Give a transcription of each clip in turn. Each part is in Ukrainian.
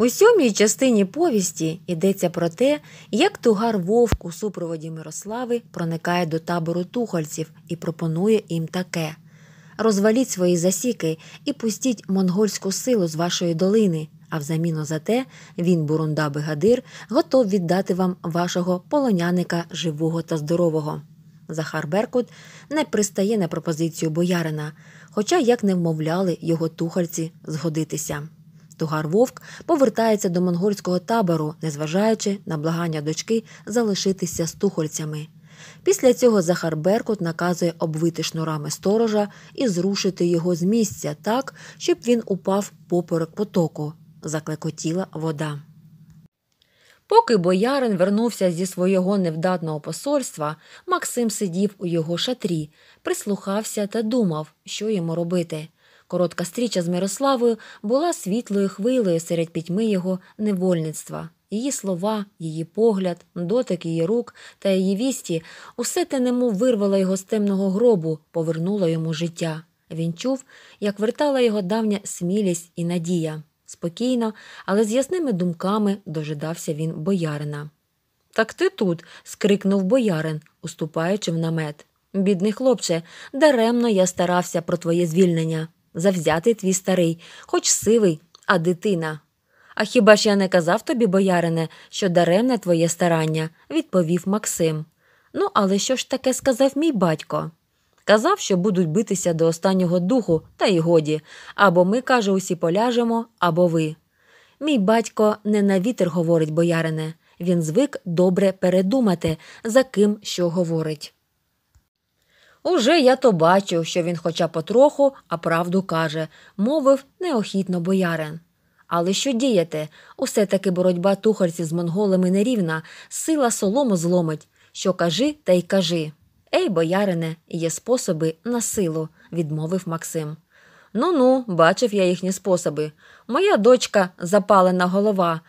У сьомій частині повісті йдеться про те, як тугар вовк у супроводі Мирослави проникає до табору тухальців і пропонує їм таке: розваліть свої засіки і пустіть монгольську силу з вашої долини. А взаміну за те він, Бурунда Бегадир, готов віддати вам вашого полоняника живого та здорового. Захар Беркут не пристає на пропозицію боярина, хоча як не вмовляли його тухальці згодитися. Тугар Вовк повертається до монгольського табору, незважаючи на благання дочки залишитися з тухольцями. Після цього Захар Беркут наказує обвити шнурами сторожа і зрушити його з місця так, щоб він упав поперек потоку. Заклекотіла вода. Поки боярин вернувся зі свого невдатного посольства, Максим сидів у його шатрі, прислухався та думав, що йому робити. Коротка стріча з Мирославою була світлою хвилею серед пітьми його невольництва. Її слова, її погляд, дотик її рук та її вісті усе те немов вирвало його з темного гробу, повернуло йому життя. Він чув, як вертала його давня смілість і надія. Спокійно, але з ясними думками дожидався він боярина. Так ти тут. скрикнув боярин, уступаючи в намет. Бідний хлопче, даремно я старався про твоє звільнення завзятий твій старий, хоч сивий, а дитина. А хіба ж я не казав тобі, боярине, що даремне твоє старання, відповів Максим. Ну, але що ж таке сказав мій батько? Казав, що будуть битися до останнього духу, та й годі, або ми, каже, усі поляжемо, або ви. Мій батько не на вітер говорить, боярине, він звик добре передумати, за ким що говорить. Уже я то бачу, що він хоча потроху, а правду каже, мовив неохітно боярин. Але що діяти? Усе таки боротьба тухарців з монголами нерівна, сила солому зломить. Що кажи, та й кажи. Ей, боярине, є способи на силу, відмовив Максим. Ну ну, бачив я їхні способи. Моя дочка запалена голова.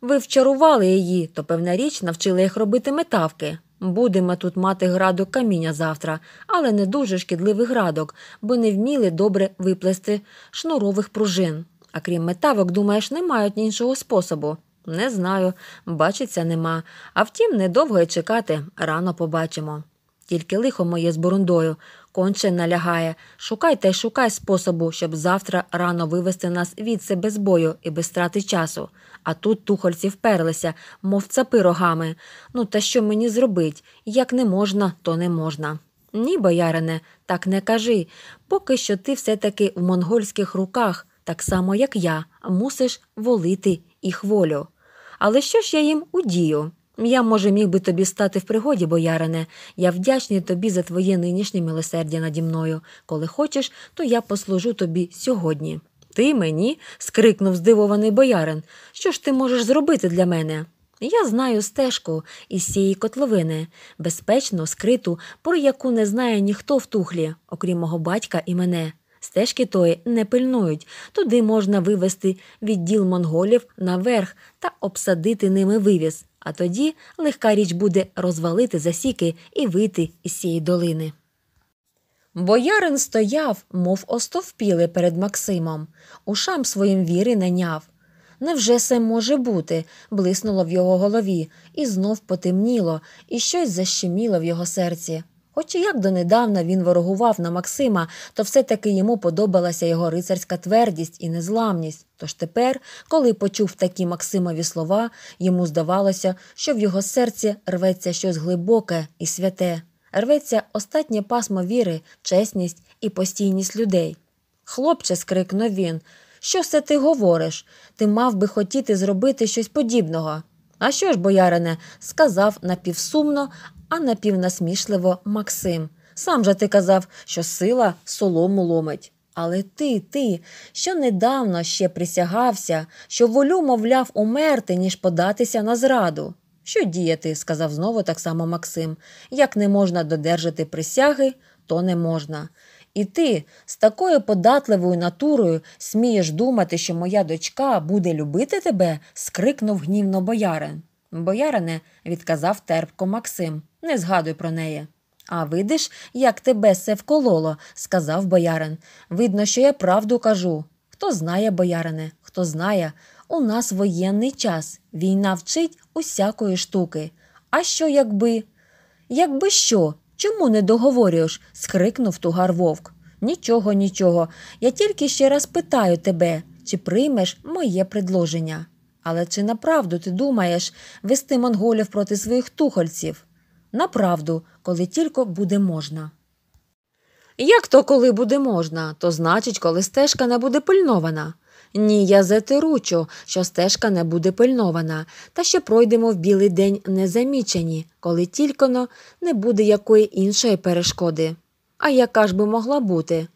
Ви вчарували її, то певна річ навчили їх робити метавки. Будемо тут мати градок каміння завтра, але не дуже шкідливий градок, бо не вміли добре виплести шнурових пружин. А крім метавок, думаєш, не мають іншого способу. Не знаю, бачиться нема. А втім, недовго й чекати, рано побачимо. Тільки лихо моє з бурундою, конче налягає. Шукай та й шукай способу, щоб завтра рано вивести нас від себе з бою і без страти часу а тут тухольці вперлися, мов цапи рогами. Ну, та що мені зробить? Як не можна, то не можна. Ні, боярине, так не кажи. Поки що ти все таки в монгольських руках, так само, як я, мусиш волити їх волю. Але що ж я їм удію? Я, може, міг би тобі стати в пригоді, боярине. Я вдячний тобі за твоє нинішнє милосердя наді мною. Коли хочеш, то я послужу тобі сьогодні. Ти мені? скрикнув здивований боярин. Що ж ти можеш зробити для мене? Я знаю стежку із цієї котловини, безпечно, скриту, про яку не знає ніхто в тухлі, окрім мого батька і мене. Стежки тої не пильнують, туди можна вивести відділ монголів наверх та обсадити ними вивіз, а тоді легка річ буде розвалити засіки і вийти із цієї долини. Боярин стояв, мов остовпіли перед Максимом, ушам своїм віри наняв. Невже це може бути? блиснуло в його голові, і знов потемніло, і щось защеміло в його серці. Хоч і як донедавна він ворогував на Максима, то все-таки йому подобалася його рицарська твердість і незламність. Тож тепер, коли почув такі Максимові слова, йому здавалося, що в його серці рветься щось глибоке і святе рветься останнє пасмо віри, чесність і постійність людей. Хлопче, скрикнув він, що все ти говориш? Ти мав би хотіти зробити щось подібного. А що ж, боярине, сказав напівсумно, а напівнасмішливо Максим. Сам же ти казав, що сила солому ломить. Але ти, ти, що недавно ще присягався, що волю, мовляв, умерти, ніж податися на зраду. Що діяти, сказав знову так само Максим. Як не можна додержати присяги, то не можна. І ти з такою податливою натурою смієш думати, що моя дочка буде любити тебе? скрикнув гнівно боярин. Боярине, відказав терпко Максим, не згадуй про неї. А видиш, як тебе все вкололо, сказав боярин. Видно, що я правду кажу. Хто знає, боярине, хто знає, у нас воєнний час, війна вчить усякої штуки. А що, якби? Якби що? Чому не договорюєш? скрикнув тугар вовк. Нічого, нічого. Я тільки ще раз питаю тебе, чи приймеш моє предложення. Але чи направду ти думаєш вести монголів проти своїх тухольців? Направду, коли тільки буде можна. Як то коли буде можна, то значить, коли стежка не буде пильнована. Ні, я затеручу, що стежка не буде пильнована, та що пройдемо в білий день незамічені, коли тільки не буде якої іншої перешкоди. А яка ж би могла бути?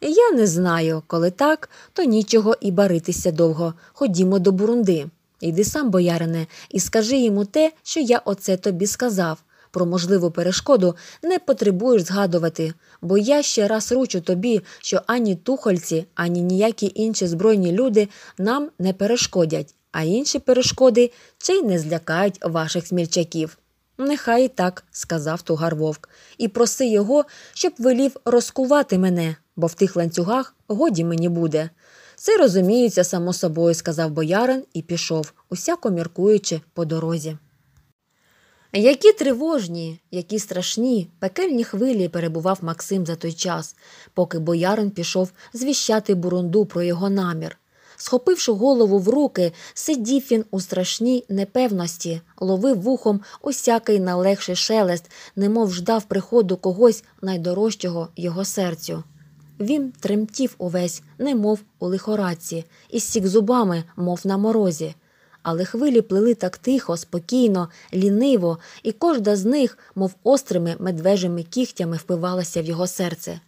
Я не знаю, коли так, то нічого і баритися довго. Ходімо до Бурунди. Йди сам, боярине, і скажи йому те, що я оце тобі сказав. Про можливу перешкоду не потребуєш згадувати, бо я ще раз ручу тобі, що ані тухольці, ані ніякі інші збройні люди нам не перешкодять, а інші перешкоди чи й не злякають ваших смільчаків. Нехай і так, сказав тугар вовк, і проси його, щоб велів розкувати мене, бо в тих ланцюгах годі мені буде. Це розуміється, само собою, сказав боярин і пішов, усяко міркуючи по дорозі. Які тривожні, які страшні, пекельні хвилі перебував Максим за той час, поки боярин пішов звіщати бурунду про його намір. Схопивши голову в руки, сидів він у страшній непевності, ловив вухом усякий налегший шелест, немов ждав приходу когось найдорожчого його серцю. Він тремтів увесь, немов у лихораці, і сік зубами, мов на морозі але хвилі плили так тихо, спокійно, ліниво, і кожна з них, мов острими медвежими кігтями, впивалася в його серце.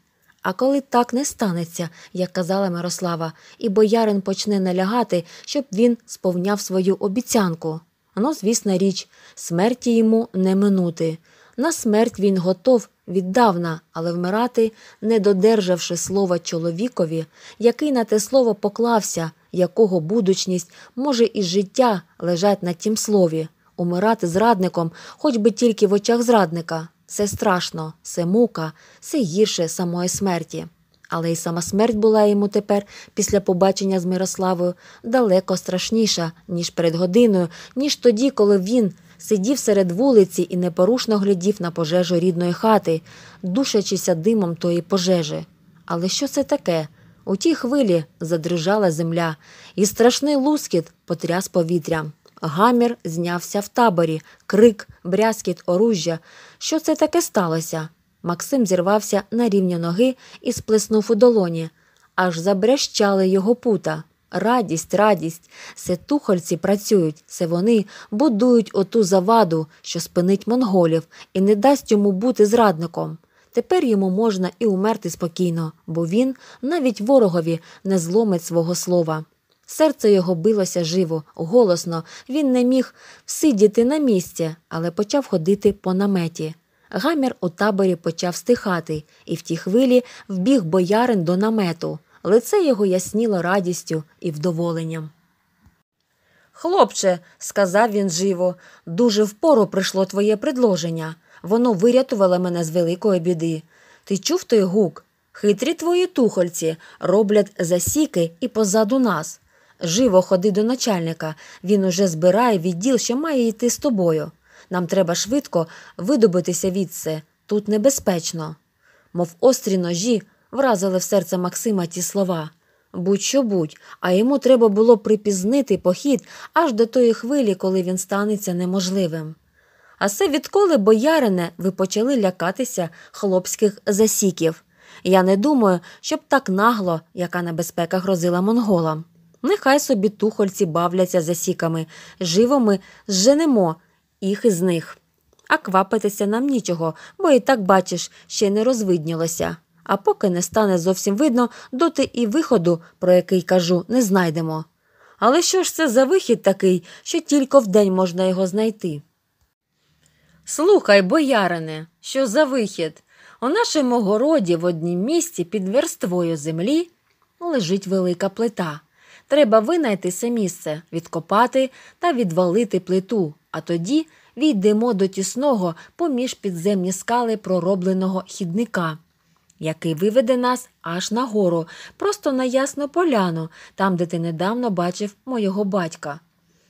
А коли так не станеться, як казала Мирослава, і боярин почне налягати, щоб він сповняв свою обіцянку. Ну, звісна річ, смерті йому не минути. На смерть він готов, віддавна, але вмирати, не додержавши слова чоловікові, який на те слово поклався, якого будучність, може, і життя лежать на тім слові, умирати зрадником, хоч би тільки в очах зрадника. Це страшно, це мука, це гірше самої смерті. Але й сама смерть була йому тепер, після побачення з Мирославою, далеко страшніша, ніж перед годиною, ніж тоді, коли він сидів серед вулиці і непорушно глядів на пожежу рідної хати, душачися димом тої пожежі. Але що це таке? У тій хвилі задрижала земля, і страшний лускіт потряс повітрям. Гамір знявся в таборі, крик, брязкіт, оружжя. Що це таке сталося? Максим зірвався на рівні ноги і сплеснув у долоні. Аж забрещали його пута радість, радість. це тухольці працюють, це вони будують оту заваду, що спинить монголів, і не дасть йому бути зрадником. Тепер йому можна і умерти спокійно, бо він навіть ворогові не зломить свого слова. Серце його билося живо, голосно, він не міг сидіти на місці, але почав ходити по наметі. Гамір у таборі почав стихати, і в ті хвилі вбіг боярин до намету лице його ясніло радістю і вдоволенням. Хлопче, сказав він живо, дуже впору прийшло твоє предложення. Воно вирятувало мене з великої біди. Ти чув той гук? Хитрі твої тухольці роблять засіки і позаду нас. Живо ходи до начальника, він уже збирає відділ, що має йти з тобою. Нам треба швидко видобитися від це. тут небезпечно. Мов острі ножі вразили в серце Максима ті слова. Будь-що будь, а йому треба було припізнити похід аж до тої хвилі, коли він станеться неможливим. А це відколи, боярине, ви почали лякатися хлопських засіків. Я не думаю, щоб так нагло, яка небезпека грозила монголам. Нехай собі тухольці бавляться засіками, живо ми зженемо їх із них. А квапитися нам нічого, бо і так бачиш, ще не розвиднілося. А поки не стане зовсім видно, доти і виходу, про який кажу, не знайдемо. Але що ж це за вихід такий, що тільки вдень можна його знайти? Слухай, боярине, що за вихід? У нашому городі в однім місці під верствою землі лежить велика плита. Треба винайти це місце, відкопати та відвалити плиту, а тоді війдемо до тісного поміж підземні скали проробленого хідника який виведе нас аж на гору, просто на ясну поляну, там, де ти недавно бачив мого батька.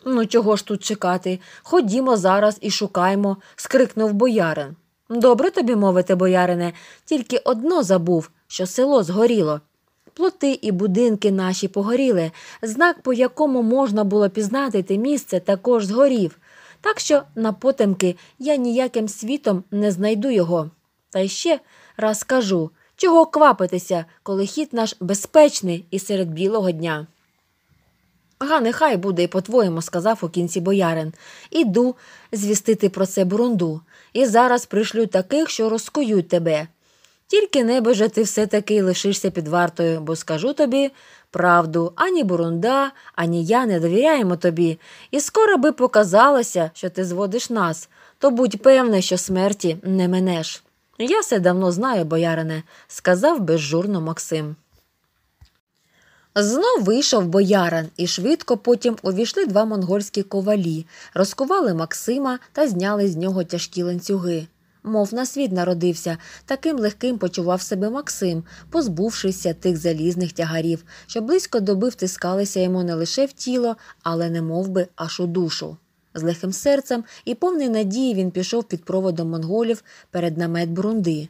Ну, чого ж тут чекати? Ходімо зараз і шукаймо, скрикнув боярин. Добре тобі мовити, боярине, тільки одно забув, що село згоріло. Плоти і будинки наші погоріли, знак, по якому можна було пізнати те місце, також згорів. Так що, на потемки я ніяким світом не знайду його. Та ще раз кажу Чого квапитися, коли хід наш безпечний і серед білого дня? Га, нехай буде і по-твоєму, сказав у кінці боярин. Іду звістити про це бурунду, і зараз пришлю таких, що розкують тебе. Тільки небеже ти все таки лишишся під вартою, бо скажу тобі правду, ані бурунда, ані я не довіряємо тобі, і скоро би показалося, що ти зводиш нас, то будь певна, що смерті не минеш. Я все давно знаю, боярине, сказав безжурно Максим. Знов вийшов боярин, і швидко потім увійшли два монгольські ковалі, розкували Максима та зняли з нього тяжкі ланцюги. Мов на світ народився, таким легким почував себе Максим, позбувшися тих залізних тягарів, що близько доби втискалися йому не лише в тіло, але не мов би аж у душу. З легким серцем і повний надії він пішов під проводом монголів перед намет Бурунди.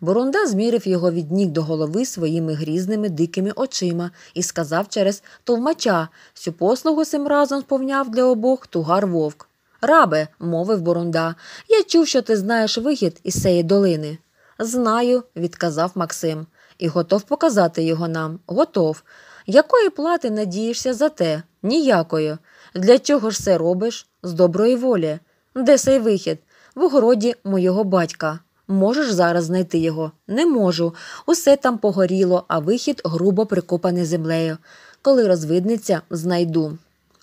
Бурунда змірив його від ніг до голови своїми грізними дикими очима і сказав через товмача всю послугу цим разом сповняв для обох тугар вовк. Рабе, мовив Бурунда, я чув, що ти знаєш вихід із цієї долини. Знаю, відказав Максим, і готов показати його нам. Готов. Якої плати надієшся за те? Ніякої. Для чого ж це робиш? з доброї волі. Де сей вихід? В огороді мого батька. Можеш зараз знайти його? Не можу. Усе там погоріло, а вихід грубо прикопаний землею. Коли розвиднеться, знайду.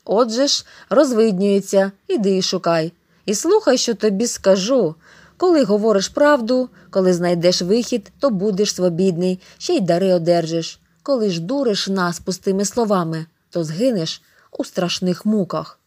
Отже ж, розвиднюється, іди і шукай. І слухай, що тобі скажу. Коли говориш правду, коли знайдеш вихід, то будеш свобідний, ще й дари одержиш. Коли ж дуриш нас пустими словами, то згинеш у страшних муках.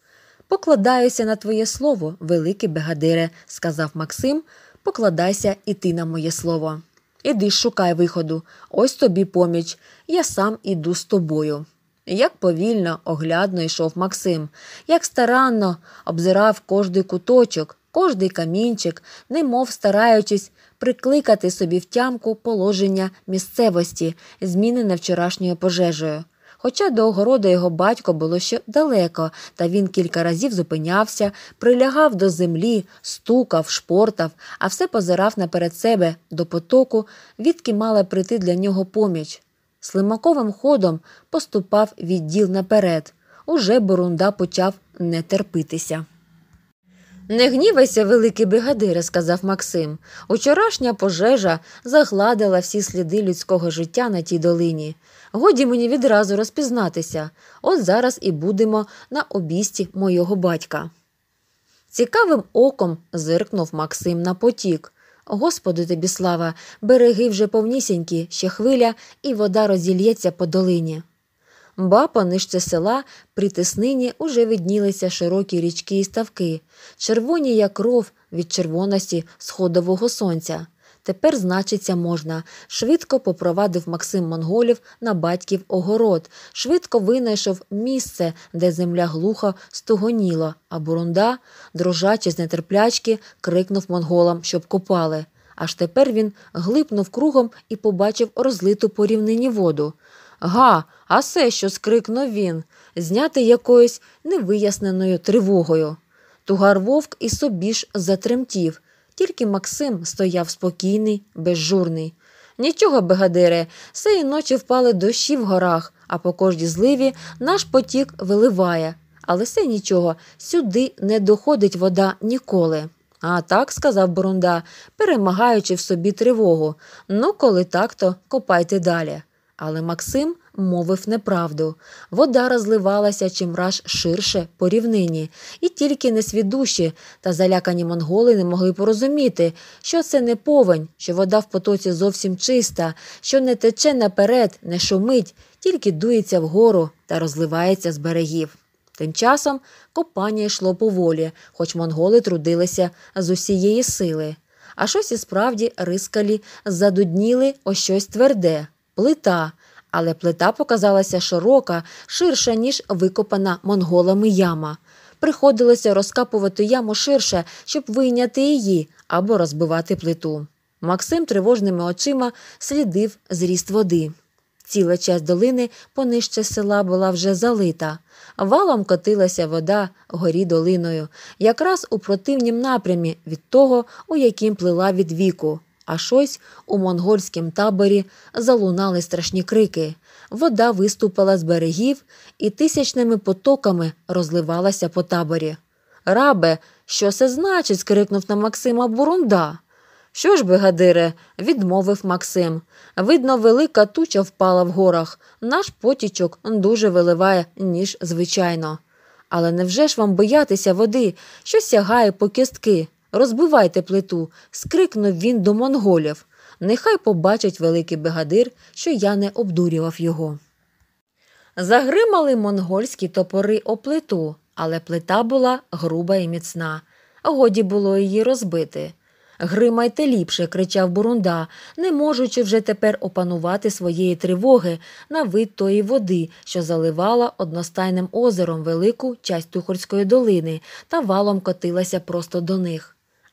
Покладаюся на твоє слово, великий бегадире, сказав Максим. Покладайся і ти на моє слово. Іди шукай виходу, ось тобі поміч, я сам іду з тобою. Як повільно, оглядно йшов Максим, як старанно обзирав кожний куточок, кожний камінчик, немов стараючись прикликати собі в тямку положення місцевості, змінене вчорашньою пожежею. Хоча до огорода його батько було ще далеко, та він кілька разів зупинявся, прилягав до землі, стукав, шпортав, а все позирав наперед себе до потоку, відки мала прийти для нього поміч. Слимаковим ходом поступав відділ наперед. Уже Бурунда почав не терпитися. Не гнівайся, великий бригадире, сказав Максим. Учорашня пожежа загладила всі сліди людського життя на тій долині. Годі мені відразу розпізнатися. От зараз і будемо на обісті мого батька. Цікавим оком зиркнув Максим на потік. Господи тобі слава, береги вже повнісінькі, ще хвиля, і вода розільється по долині. Ба нижче села при тиснині уже виднілися широкі річки і ставки, червоні, як кров від червоності сходового сонця. Тепер, значиться, можна. Швидко попровадив Максим монголів на батьків огород, швидко винайшов місце, де земля глуха стогоніла, а бурунда, дрожачи з нетерплячки, крикнув монголам, щоб копали. Аж тепер він глипнув кругом і побачив розлиту по рівнині воду. Га, а це що скрикнув він, зняти якоюсь невиясненою тривогою. Тугар вовк і собі ж затремтів. Тільки Максим стояв спокійний, безжурний. Нічого, бегадире, сеї ночі впали дощі в горах, а по кожній зливі наш потік виливає. Але все нічого, сюди не доходить вода ніколи. А так, сказав Бурунда, перемагаючи в собі тривогу. Ну, коли так, то копайте далі. Але Максим мовив неправду. Вода розливалася чимраз ширше по рівнині, і тільки несвідущі та залякані монголи не могли порозуміти, що це не повень, що вода в потоці зовсім чиста, що не тече наперед, не шумить, тільки дується вгору та розливається з берегів. Тим часом копання йшло поволі, хоч монголи трудилися з усієї сили. А щось і справді рискалі задудніли о щось тверде плита, але плита показалася широка, ширша, ніж викопана монголами яма. Приходилося розкапувати яму ширше, щоб вийняти її або розбивати плиту. Максим тривожними очима слідив зріст води. Ціла часть долини понижче села була вже залита. Валом котилася вода горі долиною, якраз у противнім напрямі від того, у яким плила від віку. А щось у монгольськім таборі залунали страшні крики. Вода виступила з берегів і тисячними потоками розливалася по таборі. Рабе, що це значить? скрикнув на Максима Бурунда. Що ж, бригадире, відмовив Максим. Видно, велика туча впала в горах. Наш потічок дуже виливає, ніж звичайно. Але невже ж вам боятися води, що сягає по кістки? Розбивайте плиту, скрикнув він до монголів. Нехай побачить великий бегадир, що я не обдурював його. Загримали монгольські топори о плиту, але плита була груба і міцна. Годі було її розбити. Гримайте ліпше, кричав Бурунда, не можучи вже тепер опанувати своєї тривоги на вид тої води, що заливала одностайним озером велику часть Тухорської долини та валом котилася просто до них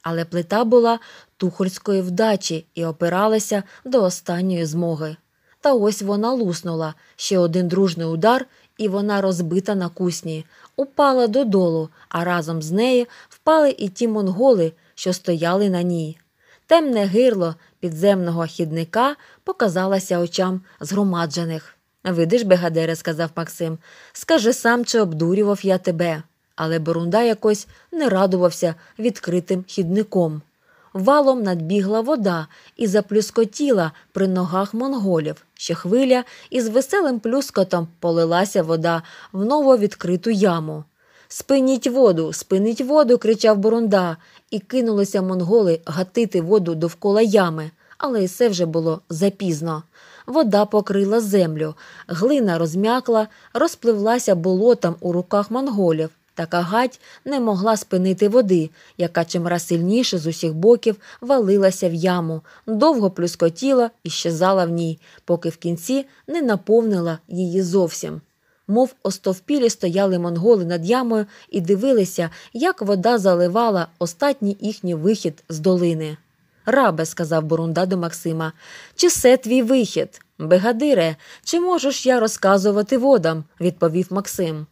але плита була тухольської вдачі і опиралася до останньої змоги. Та ось вона луснула ще один дружний удар, і вона розбита на кусні, упала додолу, а разом з нею впали і ті монголи, що стояли на ній. Темне гирло підземного хідника показалося очам згромаджених. Видиш, бегадере, сказав Максим, скажи сам, чи обдурював я тебе але Борунда якось не радувався відкритим хідником. Валом надбігла вода і заплюскотіла при ногах монголів. Ще хвиля із веселим плюскотом полилася вода в нововідкриту яму. Спиніть воду, спиніть воду, кричав Бурунда, і кинулися монголи гатити воду довкола ями, але і все вже було запізно. Вода покрила землю, глина розм'якла, розпливлася болотом у руках монголів. Така гать не могла спинити води, яка чимраз сильніше з усіх боків валилася в яму, довго плюскотіла і щезала в ній, поки в кінці не наповнила її зовсім. Мов остовпілі стояли монголи над ямою і дивилися, як вода заливала остатній їхній вихід з долини. Рабе, сказав Бурунда до Максима, чи се твій вихід? Бегадире, чи можеш я розказувати водам? відповів Максим.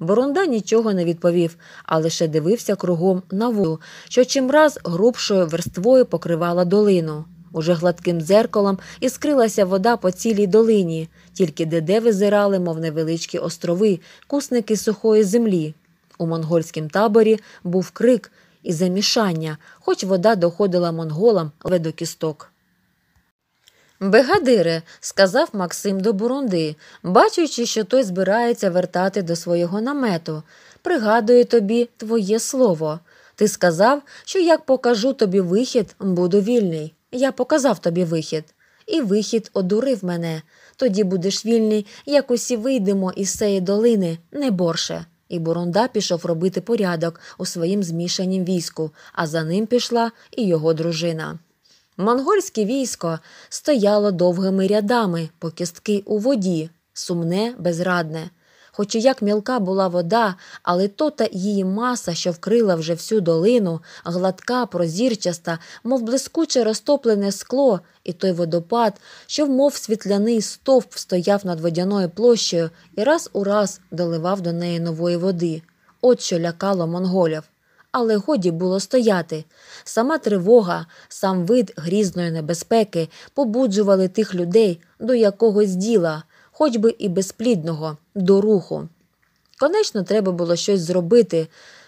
Борунда нічого не відповів, а лише дивився кругом на воду, що чимраз грубшою верствою покривала долину. Уже гладким дзеркалом іскрилася вода по цілій долині, тільки деде визирали, мов невеличкі острови, кусники сухої землі. У монгольському таборі був крик і замішання, хоч вода доходила монголам ледо кісток. Бегадире, сказав Максим до Бурунди, бачачи, що той збирається вертати до свого намету, пригадую тобі твоє слово. Ти сказав, що як покажу тобі вихід, буду вільний. Я показав тобі вихід. І вихід одурив мене. Тоді будеш вільний, як усі вийдемо із цієї долини, не борше. І Бурунда пішов робити порядок у своїм змішанім війську, а за ним пішла і його дружина. Монгольське військо стояло довгими рядами по кістки у воді, сумне, безрадне. Хоч і як мілка була вода, але то та її маса, що вкрила вже всю долину, гладка, прозірчаста, мов блискуче розтоплене скло, і той водопад, що, мов світляний стовп, стояв над водяною площею і раз у раз доливав до неї нової води. От що лякало монголів але годі було стояти. Сама тривога, сам вид грізної небезпеки побуджували тих людей до якогось діла, хоч би і безплідного, до руху. Конечно, треба було щось зробити,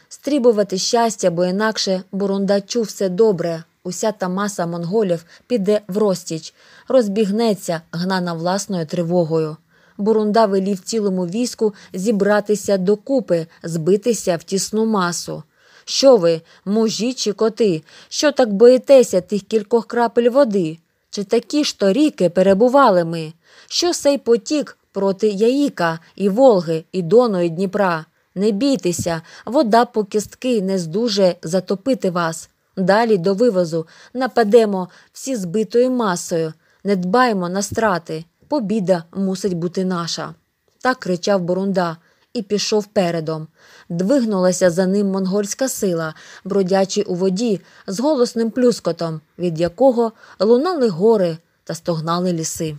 стрібувати щастя, бо інакше бурундачу все добре. Уся та маса монголів піде в розтіч, розбігнеться, гнана власною тривогою. Бурунда велів цілому війську зібратися докупи, збитися в тісну масу. Що ви, мужі чи коти, що так боїтеся тих кількох крапель води? Чи такі ж то ріки перебували ми? Що сей потік проти Яїка, і Волги, і Дону, і Дніпра? Не бійтеся, вода по кістки не здуже затопити вас. Далі до вивозу нападемо всі збитою масою, не дбаймо на страти. Побіда мусить бути наша. Так кричав Бурунда і пішов передом. Двигнулася за ним монгольська сила, бродячи у воді з голосним плюскотом, від якого лунали гори та стогнали ліси.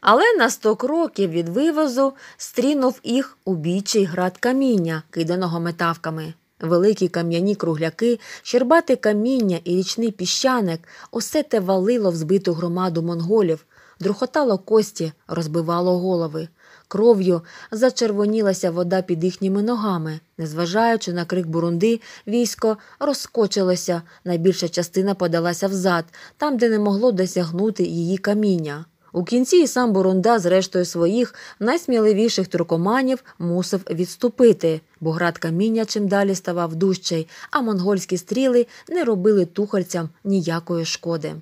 Але на сто кроків від вивозу стрінув їх у бійчий град каміння, киданого метавками. Великі кам'яні кругляки, щербате каміння і річний піщаник усе те валило в збиту громаду монголів, друхотало кості, розбивало голови кров'ю зачервонілася вода під їхніми ногами. Незважаючи на крик бурунди, військо розкочилося, найбільша частина подалася взад, там, де не могло досягнути її каміння. У кінці і сам Бурунда, зрештою своїх найсміливіших туркоманів, мусив відступити, бо град каміння чим далі ставав дужчий, а монгольські стріли не робили тухальцям ніякої шкоди.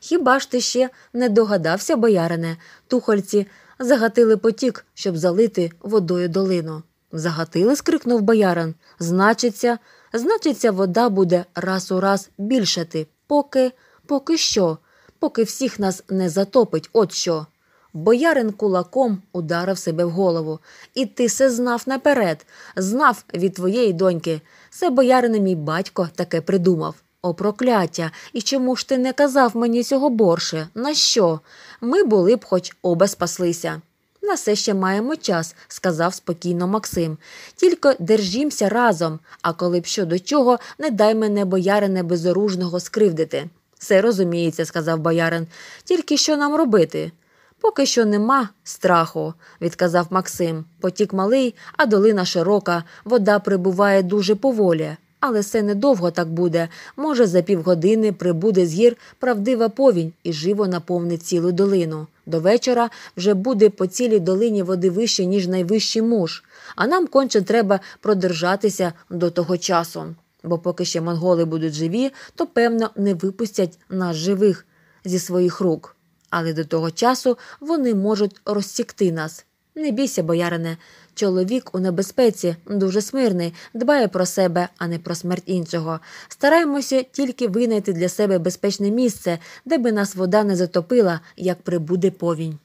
Хіба ж ти ще не догадався, боярине? тухальці загатили потік, щоб залити водою долину. Загатили, скрикнув боярин. Значиться, значиться, вода буде раз у раз більшати, поки, поки що, поки всіх нас не затопить, от що. Боярин кулаком ударив себе в голову. І ти се знав наперед, знав від твоєї доньки. Це боярине мій батько таке придумав. О, прокляття! І чому ж ти не казав мені цього борше? На що? Ми були б хоч обе спаслися. На все ще маємо час, сказав спокійно Максим. Тільки держімся разом, а коли б що до чого, не дай мене боярине безоружного скривдити. Все розуміється, сказав боярин. Тільки що нам робити? Поки що нема страху, відказав Максим. Потік малий, а долина широка, вода прибуває дуже поволі. Але це недовго так буде. Може, за півгодини прибуде з гір правдива повінь і живо наповнить цілу долину. До вечора вже буде по цілій долині води вище, ніж найвищий муж, а нам конче треба продержатися до того часу. Бо поки ще монголи будуть живі, то певно не випустять нас живих зі своїх рук. Але до того часу вони можуть розсікти нас. Не бійся, боярине, чоловік у небезпеці дуже смирний, дбає про себе, а не про смерть іншого. Стараємося тільки винайти для себе безпечне місце, де би нас вода не затопила, як прибуде повінь.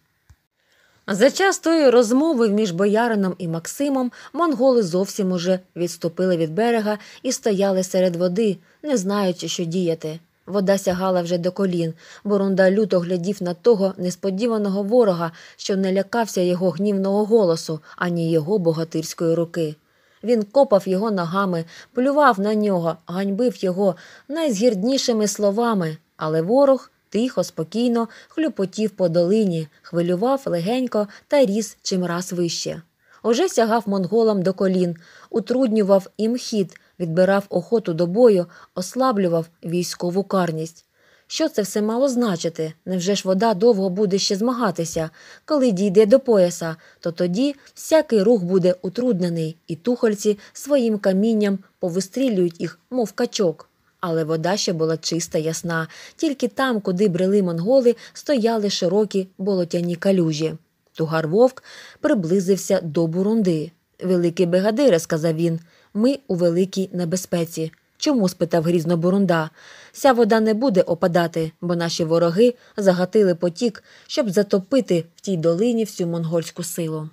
За час тої розмови між боярином і Максимом монголи зовсім уже відступили від берега і стояли серед води, не знаючи, що діяти. Вода сягала вже до колін. Борунда люто глядів на того несподіваного ворога, що не лякався його гнівного голосу, ані його богатирської руки. Він копав його ногами, плював на нього, ганьбив його найзгірднішими словами, але ворог тихо, спокійно хлюпотів по долині, хвилював легенько та ріс чимраз вище. Уже сягав монголам до колін, утруднював їм хід, відбирав охоту до бою, ослаблював військову карність. Що це все мало значити? Невже ж вода довго буде ще змагатися? Коли дійде до пояса, то тоді всякий рух буде утруднений, і тухольці своїм камінням повистрілюють їх, мов качок. Але вода ще була чиста, ясна, тільки там, куди брели монголи, стояли широкі болотяні калюжі. Тугар вовк приблизився до бурунди. Великий бегадире, сказав він, ми у великій небезпеці. Чому? спитав грізно Бурунда. Ся вода не буде опадати, бо наші вороги загатили потік, щоб затопити в тій долині всю монгольську силу.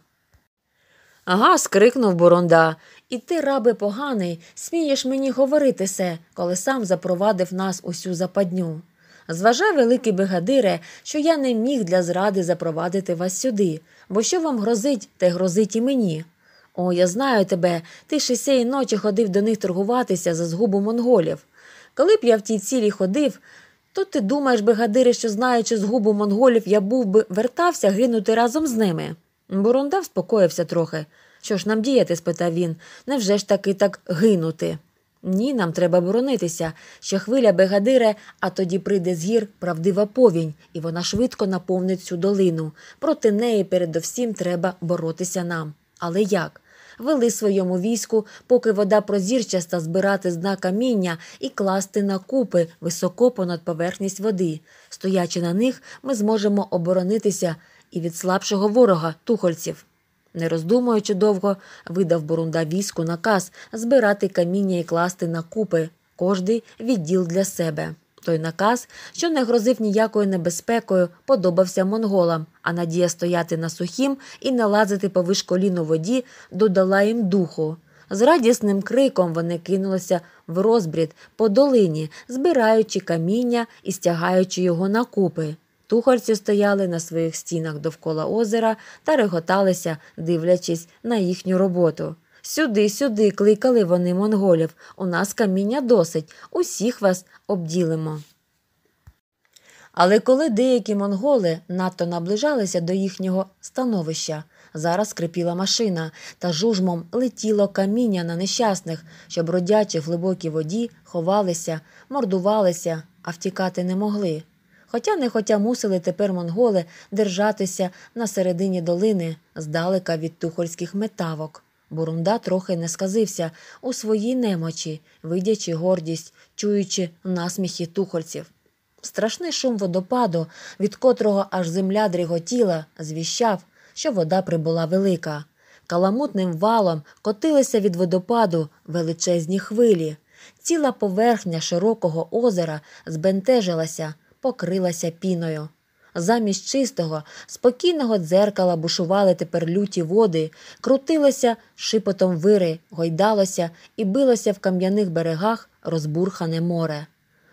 Ага, скрикнув Бурунда. І ти, рабе поганий, смієш мені говорити се, коли сам запровадив нас усю западню. Зважай, великий бегадире, що я не міг для зради запровадити вас сюди, бо що вам грозить, те грозить і мені. О, я знаю тебе. Ти ще сієї ночі ходив до них торгуватися за згубу монголів. Коли б я в тій цілі ходив, то ти думаєш, бегадири, що знаючи згубу монголів, я був би вертався гинути разом з ними. Бурунда вспокоївся трохи. Що ж нам діяти? спитав він. Невже ж таки так гинути? Ні, нам треба боронитися. Ще хвиля бегадире, а тоді прийде з гір правдива повінь, і вона швидко наповнить цю долину. Проти неї передовсім треба боротися нам. Але як? вели своєму війську, поки вода прозірчаста збирати з дна каміння і класти на купи високо понад поверхність води. Стоячи на них, ми зможемо оборонитися і від слабшого ворога тухольців. Не роздумуючи довго, видав Бурунда війську наказ збирати каміння і класти на купи, кожний відділ для себе. Той наказ, що не грозив ніякою небезпекою, подобався монголам, а надія стояти на сухім і не лазити повиш колін воді додала їм духу. З радісним криком вони кинулися в розбрід по долині, збираючи каміння і стягаючи його на купи. Тухарці стояли на своїх стінах довкола озера та реготалися, дивлячись на їхню роботу. Сюди, сюди, кликали вони монголів. У нас каміння досить, усіх вас обділимо. Але коли деякі монголи надто наближалися до їхнього становища, зараз скрипіла машина та жужмом летіло каміння на нещасних, що бродячи в глибокій воді, ховалися, мордувалися, а втікати не могли. Хотя нехотя мусили тепер монголи держатися на середині долини здалека від тухольських метавок. Бурунда трохи не сказився у своїй немочі, видячи гордість, чуючи насміхи тухольців. Страшний шум водопаду, від котрого аж земля дріготіла, звіщав, що вода прибула велика. Каламутним валом котилися від водопаду величезні хвилі. Ціла поверхня широкого озера збентежилася, покрилася піною. Замість чистого, спокійного дзеркала бушували тепер люті води, крутилося шипотом вири, гойдалося і билося в кам'яних берегах розбурхане море.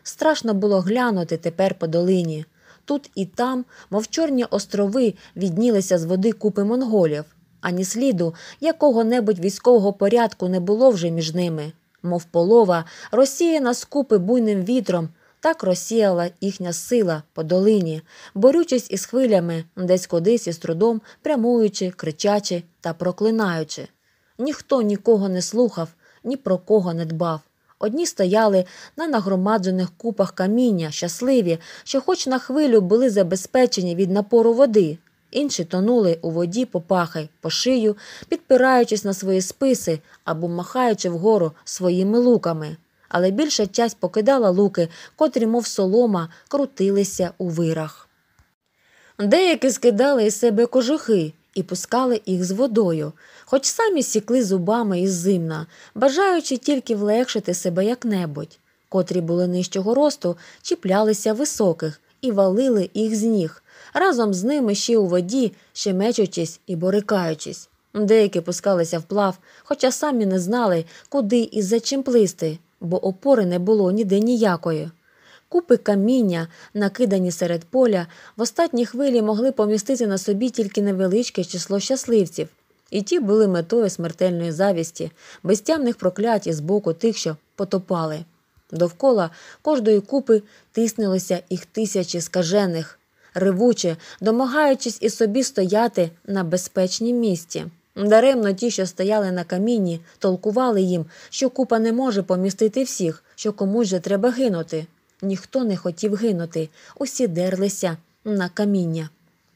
Страшно було глянути тепер по долині. Тут і там, мов чорні острови, віднілися з води купи монголів, ані сліду якого-небудь військового порядку не було вже між ними, мов полова, розсіяна з купи буйним вітром. Так розсіяла їхня сила по долині, борючись із хвилями, десь кудись із трудом, прямуючи, кричачи та проклинаючи. Ніхто нікого не слухав, ні про кого не дбав. Одні стояли на нагромаджених купах каміння, щасливі, що, хоч на хвилю, були забезпечені від напору води, інші тонули у воді по пахи, по шию, підпираючись на свої списи або махаючи вгору своїми луками але більша часть покидала луки, котрі, мов солома, крутилися у вирах. Деякі скидали із себе кожухи і пускали їх з водою, хоч самі сікли зубами із зимна, бажаючи тільки влегшити себе як-небудь. Котрі були нижчого росту, чіплялися високих і валили їх з ніг, разом з ними ще у воді, ще мечучись і борикаючись. Деякі пускалися в плав, хоча самі не знали, куди і за чим плисти, бо опори не було ніде ніякої. Купи каміння, накидані серед поля, в останні хвилі могли помістити на собі тільки невеличке число щасливців, і ті були метою смертельної завісті, безтямних проклятій з боку тих, що потопали. Довкола кожної купи тиснулися їх тисячі скажених, ревуче, домагаючись і собі стояти на безпечній місці. Даремно ті, що стояли на камінні, толкували їм, що купа не може помістити всіх, що комусь же треба гинути. Ніхто не хотів гинути, усі дерлися на каміння.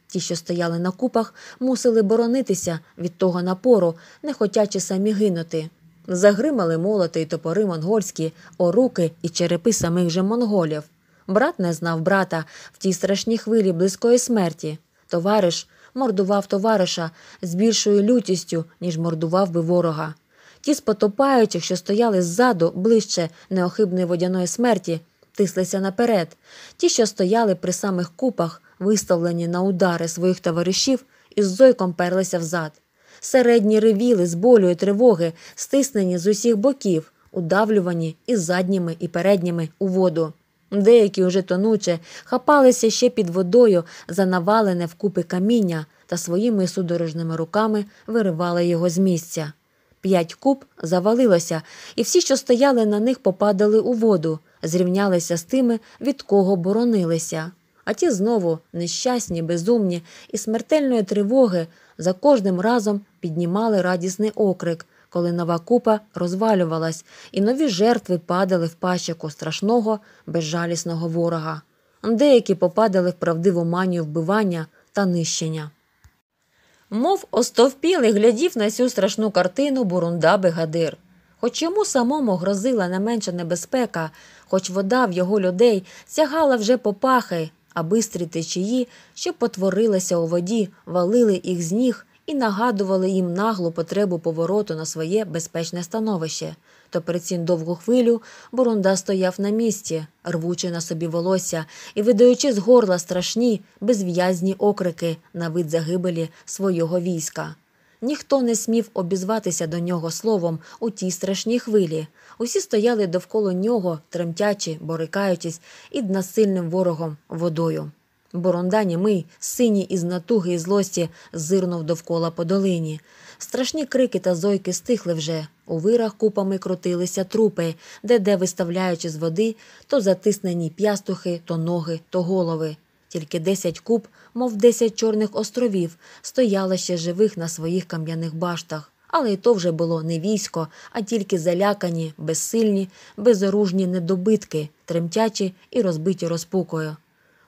Ті, що стояли на купах, мусили боронитися від того напору, не хотячи самі гинути. Загримали молоти й топори монгольські, оруки і черепи самих же монголів. Брат не знав брата в тій страшній хвилі близької смерті. Товариш мордував товариша з більшою лютістю, ніж мордував би ворога. Ті з потопаючих, що стояли ззаду ближче неохибної водяної смерті, тислися наперед. Ті, що стояли при самих купах, виставлені на удари своїх товаришів, із зойком перлися взад. Середні ревіли з болю і тривоги, стиснені з усіх боків, удавлювані і задніми, і передніми у воду. Деякі уже тонуче хапалися ще під водою за навалене вкупи каміння та своїми судорожними руками виривали його з місця. П'ять куб завалилося, і всі, що стояли на них, попадали у воду, зрівнялися з тими, від кого боронилися. А ті знову нещасні, безумні і смертельної тривоги за кожним разом піднімали радісний окрик коли нова купа розвалювалась, і нові жертви падали в пащаку страшного, безжалісного ворога. Деякі попадали в правдиву манію вбивання та нищення. Мов остовпілий глядів на цю страшну картину Бурунда Бегадир. Хоч йому самому грозила не менша небезпека, хоч вода в його людей сягала вже по пахи, а бистрі течії, що потворилися у воді, валили їх з ніг, і нагадували їм наглу потребу повороту на своє безпечне становище. То перед цін довгу хвилю Бурунда стояв на місці, рвучи на собі волосся і видаючи з горла страшні, безв'язні окрики на вид загибелі свого війська. Ніхто не смів обізватися до нього словом у тій страшній хвилі. Усі стояли довкола нього, тремтячі, борикаючись, і ід насильним ворогом водою. Боронда німий, синій із натуги і злості, зирнув довкола по долині. Страшні крики та зойки стихли вже. У вирах купами крутилися трупи, де де виставляючи з води то затиснені п'ястухи, то ноги, то голови. Тільки десять куб, мов десять чорних островів, стояли ще живих на своїх кам'яних баштах. Але й то вже було не військо, а тільки залякані, безсильні, безоружні недобитки, тремтячі і розбиті розпукою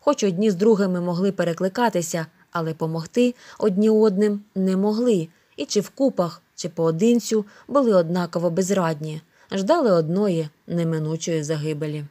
хоч одні з другими могли перекликатися, але помогти одні одним не могли, і чи в купах, чи поодинцю були однаково безрадні, ждали одної неминучої загибелі.